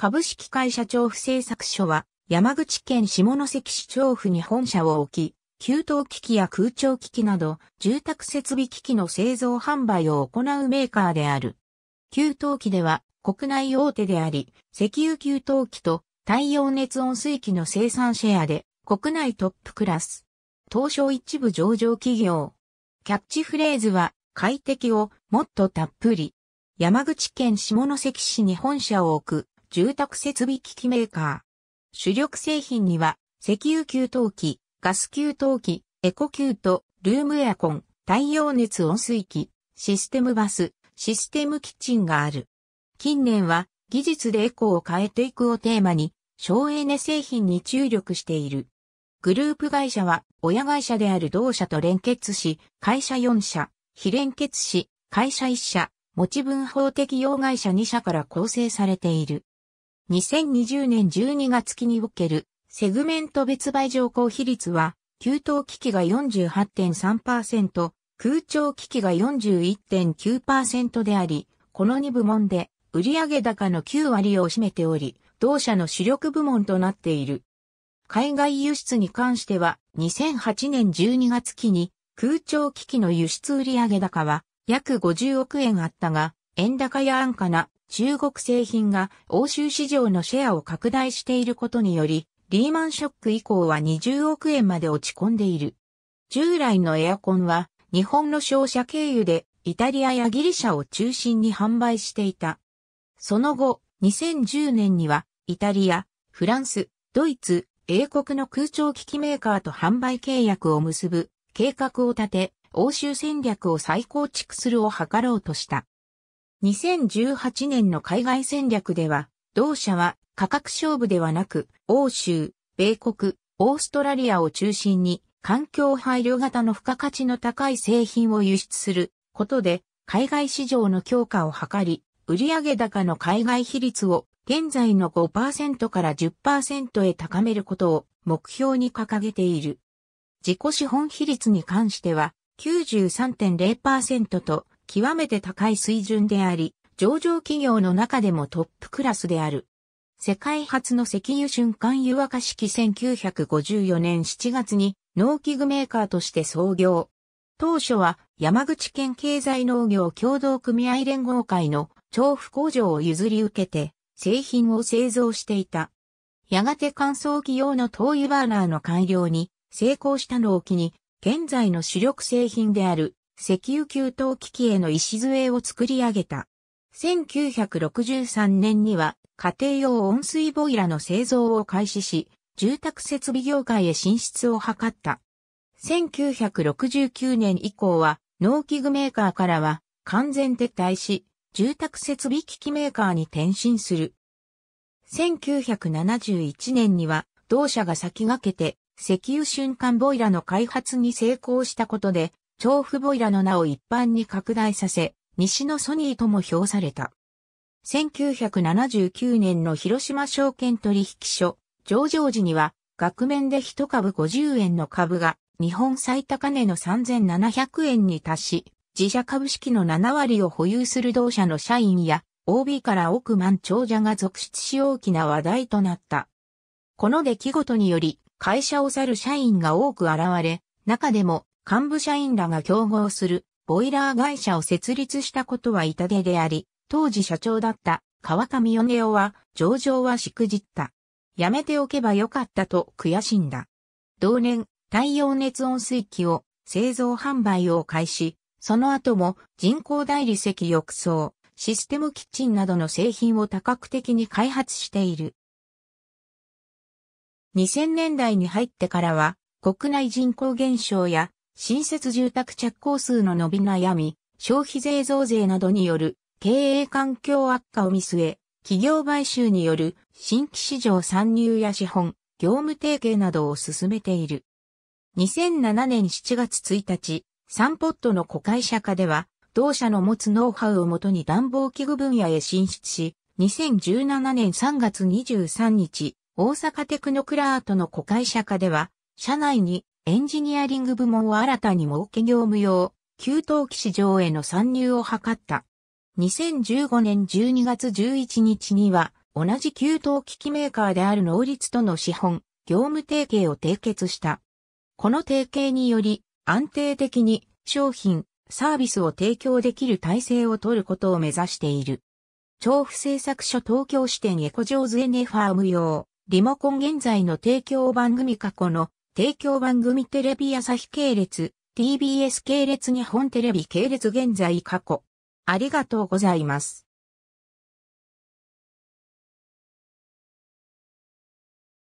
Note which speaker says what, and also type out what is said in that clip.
Speaker 1: 株式会社調布製作所は、山口県下関市調布に本社を置き、給湯機器や空調機器など、住宅設備機器の製造販売を行うメーカーである。給湯器では、国内大手であり、石油給湯器と太陽熱温水器の生産シェアで、国内トップクラス。東証一部上場企業。キャッチフレーズは、快適をもっとたっぷり。山口県下関市に本社を置く住宅設備機器メーカー。主力製品には、石油給湯器、ガス給湯器、エコ給湯、ルームエアコン、太陽熱温水器、システムバス、システムキッチンがある。近年は、技術でエコを変えていくをテーマに、省エネ製品に注力している。グループ会社は、親会社である同社と連結し、会社4社、非連結し、会社1社、持ち分法的用会社2社から構成されている。2020年12月期におけるセグメント別売上高比率は、給湯機器が48.3%、空調機器が41.9%であり、この2部門で売上高の9割を占めており、同社の主力部門となっている。海外輸出に関しては、2008年12月期に空調機器の輸出売上高は約50億円あったが、円高や安価な中国製品が欧州市場のシェアを拡大していることにより、リーマンショック以降は20億円まで落ち込んでいる。従来のエアコンは日本の商社経由でイタリアやギリシャを中心に販売していた。その後、2010年にはイタリア、フランス、ドイツ、英国の空調機器メーカーと販売契約を結ぶ計画を立て、欧州戦略を再構築するを図ろうとした。2018年の海外戦略では、同社は価格勝負ではなく、欧州、米国、オーストラリアを中心に、環境配慮型の付加価値の高い製品を輸出することで、海外市場の強化を図り、売上高の海外比率を現在の5%から10%へ高めることを目標に掲げている。自己資本比率に関しては93.0%と極めて高い水準であり、上場企業の中でもトップクラスである。世界初の石油瞬間湯沸かし機1954年7月に農機具メーカーとして創業。当初は山口県経済農業協同組合連合会の調布工場を譲り受けて製品を製造していた。やがて乾燥機用の灯油バーナーの改良に成功したのを機に現在の主力製品である石油給湯機器への礎を作り上げた。1963年には家庭用温水ボイラの製造を開始し、住宅設備業界へ進出を図った。1969年以降は農機具メーカーからは完全撤退し、住宅設備機器メーカーに転身する。1971年には同社が先駆けて石油瞬間ボイラの開発に成功したことで調布ボイラの名を一般に拡大させ、西のソニーとも評された。1979年の広島証券取引所、上場時には、額面で1株50円の株が、日本最高値の3700円に達し、自社株式の7割を保有する同社の社員や、OB から億万長者が続出し大きな話題となった。この出来事により、会社を去る社員が多く現れ、中でも幹部社員らが競合するボイラー会社を設立したことは痛手であり、当時社長だった川上米夫は上場はしくじった。やめておけばよかったと悔しんだ。同年、太陽熱温水器を製造販売を開始、その後も人工大理石浴槽、システムキッチンなどの製品を多角的に開発している。2000年代に入ってからは、国内人口減少や新設住宅着工数の伸び悩み、消費税増税などによる経営環境悪化を見据え、企業買収による新規市場参入や資本、業務提携などを進めている。2007年7月1日、サンポットの子会社化では、同社の持つノウハウをもとに暖房器具分野へ進出し、2017年3月23日、大阪テクノクラートの子会社化では、社内にエンジニアリング部門を新たに設け業務用、給湯器市場への参入を図った。2015年12月11日には、同じ給湯機器メーカーである能率との資本、業務提携を締結した。この提携により、安定的に商品、サービスを提供できる体制を取ることを目指している。調布製作所東京支店エコジョーズエネファーム用、リモコン現在の提供番組過去の提供番組テレビ朝日系列、TBS 系列日本テレビ系列現在過去。ありがとうございます。